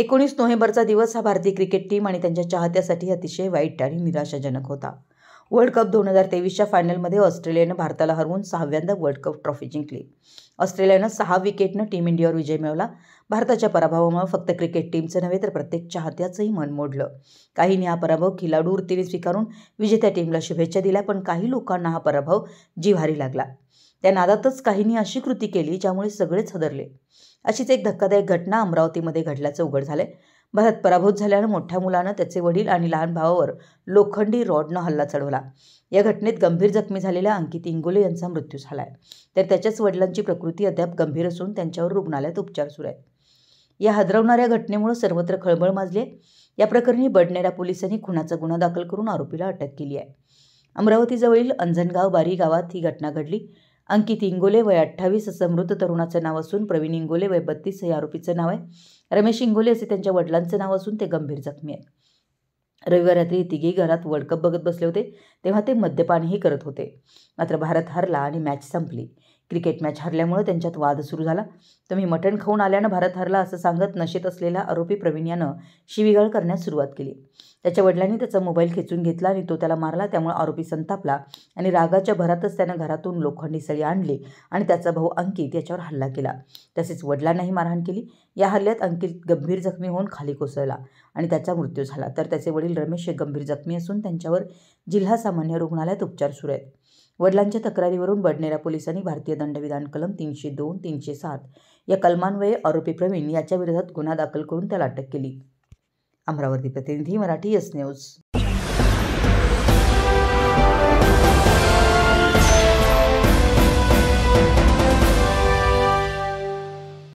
एकोणीस नोव्हेंबरचा दिवस हा भारतीय क्रिकेट टीम आणि त्यांच्या चाहत्यासाठी अतिशय वाईट आणि निराशाजनक होता वर्ल्ड कप दोन हजार तेवीसच्या फायनलमध्ये ऑस्ट्रेलियानं भारताला हरवून सहाव्यांदा वर्ल्ड कप ट्रॉफी जिंकली ऑस्ट्रेलियानं सहा विकेटनं टीम इंडियावर विजय मिळवला भारताच्या पराभवामुळे फक्त क्रिकेट टीमचं नव्हे तर प्रत्येक चाहत्याचंही मन मोडलं काहींनी हा पराभव खिलाडू वृत्तीने स्वीकारून विजेत्या टीमला शुभेच्छा दिल्या पण काही लोकांना हा पराभव जिव्हारी लागला त्या नादातच काहींनी अशी कृती केली ज्यामुळे सगळेच हदरले अशीच एक धक्कादायक घटना अमरावतीमध्ये घडल्याचं उघड झालं भरत पराभूत झाल्यानं मोठ्या मुलानं त्याचे वडील आणि लहान भावावर लोखंडी रॉडनं हल्ला चढवला या घटनेत गंभीर जखमी झालेल्या अंकित इंगोले यांचा मृत्यू झाला आहे तर त्याच्याच वडिलांची प्रकृती अद्याप गंभीर असून त्यांच्यावर रुग्णालयात उपचार सुरू आहेत या हादरवणाऱ्या घटनेमुळे सर्वत्र खळबळ माजली या प्रकरणी बडनेरा पोलिसांनी खुनाचा गुन्हा दाखल करून आरोपीला अटक केली आहे अमरावतीजवळील अंजनगाव बारी गावात ही घटना घडली अंकित इंगोले वय अठ्ठावीस असं मृत तरुणाचं नाव असून प्रवीण इंगोले वय बत्तीस हे आरोपीचं नाव आहे रमेश इंगोले असे त्यांच्या वडिलांचं नाव असून ते गंभीर जखमी आहेत रविवार रात्री तिघी घरात वर्ल्ड कप बघत बसले होते तेव्हा ते मद्यपानही करत होते मात्र भारत हरला आणि मॅच संपली क्रिकेट मॅच हरल्यामुळे त्यांच्यात वाद सुरू झाला तर मी मटण खाऊन आल्यानं भारत हरला असं सांगत नशेत असलेला आरोपी प्रवीण यानं शिविगाळ करण्यास सुरुवात केली त्याच्या वडिलांनी त्याचा मोबाईल खेचून घेतला आणि तो त्याला मारला त्यामुळे आरोपी संतापला आणि रागाच्या भरातच त्यानं घरातून लोखंडी सळी आणली आणि त्याचा भाऊ अंकित याच्यावर हल्ला केला तसेच वडिलांनाही मारहाण केली या हल्ल्यात अंकित गंभीर जखमी होऊन खाली कोसळला आणि त्याचा मृत्यू झाला तर त्याचे वडील रमेश हे गंभीर जखमी असून त्यांच्यावर जिल्हा सामान्य रुग्णालयात उपचार सुरू आहेत वडिलांच्या तक्रारीवरून बडनेरा पोलिसांनी भारतीय दंडविधान कलम तीनशे दोन तीनशे सात या कलमान्वये आरोपी प्रवीण याच्याविरोधात गुन्हा दाखल करून त्याला अटक केली अमरावती प्रतिनिधी मराठी एस न्यूज